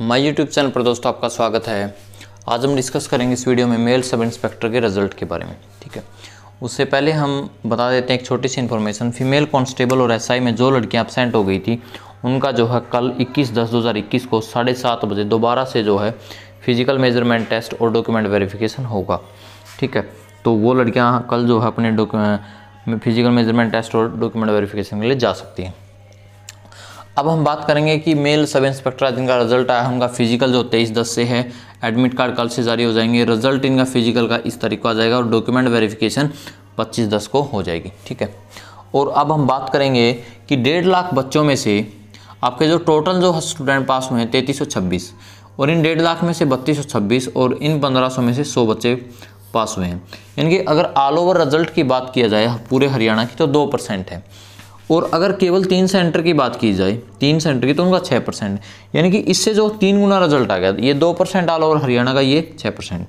my YouTube channel पर दोस्तों आपका स्वागत है आज हम डिस्कस करेंगे इस वीडियो में मेल सब इंस्पेक्टर के रिजल्ट के बारे में ठीक है उससे पहले हम बता देते हैं एक छोटी सी इन्फॉर्मेशन फीमेल कांस्टेबल और एसआई में जो लड़कियां एबसेंट हो गई थी उनका जो है कल इक्कीस दस दो को साढ़े सात बजे दोबारा से जो है फिजिकल मेजरमेंट टेस्ट और डॉक्यूमेंट वेरीफिकेशन होगा ठीक है तो वो लड़कियाँ कल जो है अपने डॉक्यूमेंट फिजिकल मेजरमेंट टेस्ट और डॉक्यूमेंट वेरीफिकेशन के लिए जा सकती हैं अब हम बात करेंगे कि मेल सब इंस्पेक्टर जिनका रिजल्ट आया उनका फिजिकल जो तेईस दस से है एडमिट कार्ड कल से जारी हो जाएंगे रिजल्ट इनका फिजिकल का इस तरीके को आ जाएगा और डॉक्यूमेंट वेरिफिकेशन पच्चीस दस को हो जाएगी ठीक है और अब हम बात करेंगे कि डेढ़ लाख बच्चों में से आपके जो टोटल जो स्टूडेंट पास हुए हैं तैंतीस सौ छब्बीस और इन डेढ़ लाख में से बत्तीस सौ छब्बीस और इन पंद्रह सौ में से सौ बच्चे पास हुए हैं कि अगर ऑल ओवर रिजल्ट की बात किया जाए पूरे हरियाणा की तो दो परसेंट है और अगर केवल तीन सेंटर की बात की जाए तीन सेंटर की तो उनका छः परसेंट यानी कि इससे जो तीन गुना रिजल्ट आ गया ये दो परसेंट ऑल ओवर हरियाणा का ये छः परसेंट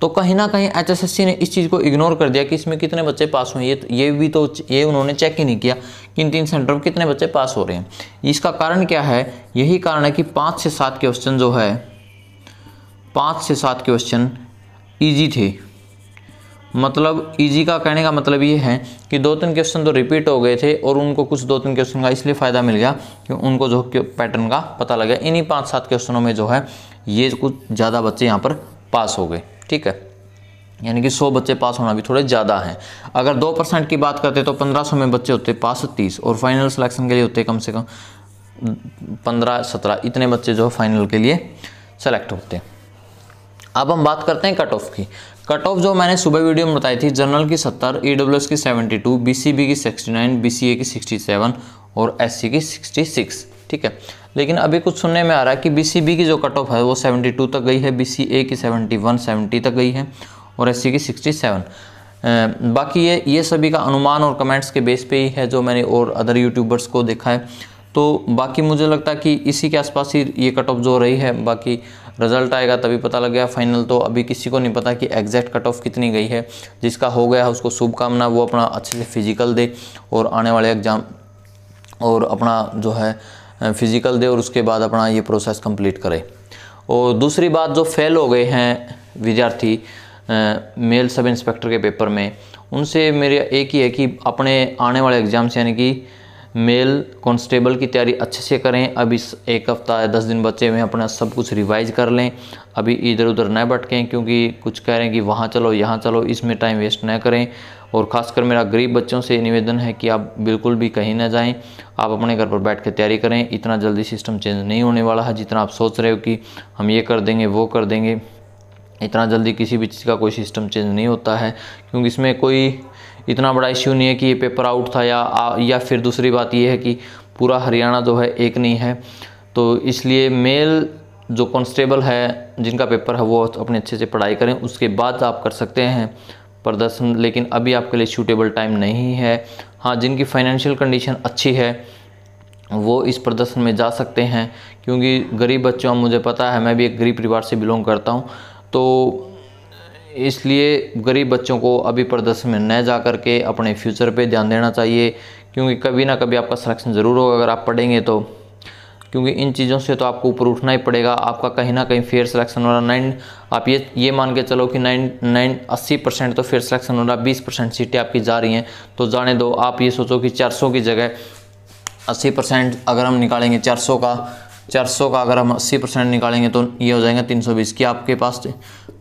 तो कहीं ना कहीं एचएसएससी ने इस चीज़ को इग्नोर कर दिया कि इसमें कितने बच्चे पास हुए ये तो, ये भी तो ये उन्होंने चेक ही नहीं किया कि इन तीन सेंटर में कितने बच्चे पास हो रहे हैं इसका कारण क्या है यही कारण है कि पाँच से सात क्वेश्चन जो है पाँच से सात क्वेश्चन ईजी थे मतलब इजी का कहने का मतलब ये है कि दो तीन क्वेश्चन तो रिपीट हो गए थे और उनको कुछ दो तीन क्वेश्चन का इसलिए फ़ायदा मिल गया कि उनको जो पैटर्न का पता लग गया इन्हीं पाँच सात क्वेश्चनों में जो है ये कुछ ज़्यादा बच्चे यहाँ पर पास हो गए ठीक है यानी कि 100 बच्चे पास होना भी थोड़े ज़्यादा हैं अगर दो परसेंट की बात करते तो 1500 में बच्चे होते पास तीस और फाइनल सिलेक्शन के लिए होते कम से कम पंद्रह सत्रह इतने बच्चे जो फाइनल के लिए सेलेक्ट होते हैं अब हम बात करते हैं कट ऑफ की कट ऑफ जो मैंने सुबह वीडियो में बताई थी जनरल की सत्तर ई डब्ल्यू एस की seventy two B C B की sixty nine B C A की सिक्सटी सेवन और एस सी की सिक्सटी सिक्स ठीक है लेकिन अभी कुछ सुनने में आ रहा है कि बी सी बी की जो कट ऑफ है वो सेवेंटी टू तक गई है बी सी ए की सेवेंटी वन तक गई है और एस सी की सिक्सटी सेवन बाकी ये ये सभी का अनुमान और कमेंट्स के बेस पे ही है जो मैंने और अदर यूट्यूबर्स को देखा है तो बाकी मुझे लगता है कि इसी के आसपास ही ये कट ऑफ जो रही है बाकी रिजल्ट आएगा तभी पता लग गया फाइनल तो अभी किसी को नहीं पता कि एग्जैक्ट कट ऑफ कितनी गई है जिसका हो गया है उसको शुभकामना वो अपना अच्छे से फिजिकल दे और आने वाले एग्जाम और अपना जो है फिजिकल दे और उसके बाद अपना ये प्रोसेस कंप्लीट करे और दूसरी बात जो फेल हो गए हैं विद्यार्थी मेल सब इंस्पेक्टर के पेपर में उनसे मेरे एक ही है कि अपने आने वाले एग्ज़ाम्स यानी कि मेल कॉन्स्टेबल की तैयारी अच्छे से करें अभी एक हफ़्ता या दस दिन बचे हुए हैं अपना सब कुछ रिवाइज कर लें अभी इधर उधर न भटकें क्योंकि कुछ कह रहे हैं कि वहाँ चलो यहाँ चलो इसमें टाइम वेस्ट न करें और ख़ासकर मेरा गरीब बच्चों से निवेदन है कि आप बिल्कुल भी कहीं ना जाएं आप अपने घर पर बैठ कर तैयारी करें इतना जल्दी सिस्टम चेंज नहीं होने वाला है जितना आप सोच रहे हो कि हम ये कर देंगे वो कर देंगे इतना जल्दी किसी भी चीज़ का कोई सिस्टम चेंज नहीं होता है क्योंकि इसमें कोई इतना बड़ा इश्यू नहीं है कि ये पेपर आउट था या आ, या फिर दूसरी बात ये है कि पूरा हरियाणा जो है एक नहीं है तो इसलिए मेल जो कॉन्स्टेबल है जिनका पेपर है वो अपने अच्छे से पढ़ाई करें उसके बाद आप कर सकते हैं प्रदर्शन लेकिन अभी आपके लिए सूटेबल टाइम नहीं है हाँ जिनकी फाइनेंशियल कंडीशन अच्छी है वो इस प्रदर्शन में जा सकते हैं क्योंकि गरीब बच्चों मुझे पता है मैं भी एक गरीब परिवार से बिलोंग करता हूँ तो इसलिए गरीब बच्चों को अभी प्रदर्शन में न जा कर के अपने फ्यूचर पे ध्यान देना चाहिए क्योंकि कभी ना कभी आपका सिलेक्शन ज़रूर होगा अगर आप पढ़ेंगे तो क्योंकि इन चीज़ों से तो आपको ऊपर उठना ही पड़ेगा आपका कहीं ना कहीं फेयर सिलेक्शन हो रहा नाइन आप ये ये मान के चलो कि नाइन नाइन अस्सी परसेंट तो फेयर सिलेक्शन हो रहा बीस परसेंट सीटें आपकी जा रही हैं तो जाने दो आप ये सोचो कि चार सौ की जगह अस्सी परसेंट अगर हम निकालेंगे चार सौ का चार सौ का अगर हम अस्सी परसेंट निकालेंगे तो ये हो जाएगा तीन सौ बीस की आपके पास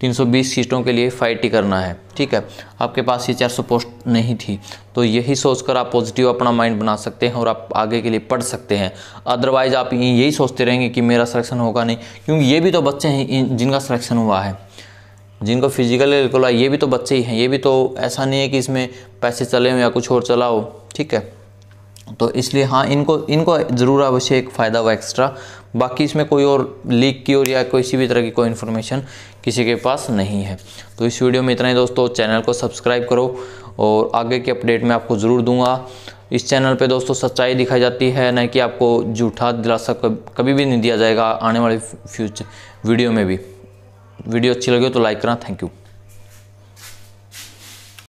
320 सीटों के लिए फाइट ही करना है ठीक है आपके पास ये 400 पोस्ट नहीं थी तो यही सोचकर आप पॉजिटिव अपना माइंड बना सकते हैं और आप आगे के लिए पढ़ सकते हैं अदरवाइज़ आप यही सोचते रहेंगे कि मेरा सिलेक्शन होगा नहीं क्योंकि ये भी तो बच्चे हैं जिनका सिलेक्शन हुआ है जिनको फिजिकल एलकोला ये भी तो बच्चे ही हैं ये भी तो ऐसा नहीं है कि इसमें पैसे चले हों या कुछ और चला हो ठीक है तो इसलिए हाँ इनको इनको ज़रूर अवश्य एक फ़ायदा हुआ एक्स्ट्रा बाकी इसमें कोई और लीक की और या किसी भी तरह की कोई इन्फॉर्मेशन किसी के पास नहीं है तो इस वीडियो में इतना ही दोस्तों चैनल को सब्सक्राइब करो और आगे के अपडेट मैं आपको ज़रूर दूंगा इस चैनल पे दोस्तों सच्चाई दिखाई जाती है न कि आपको झूठा दिलासा कभी भी नहीं दिया जाएगा आने वाले फ्यूचर वीडियो में भी वीडियो अच्छी लगी हो तो लाइक करना थैंक यू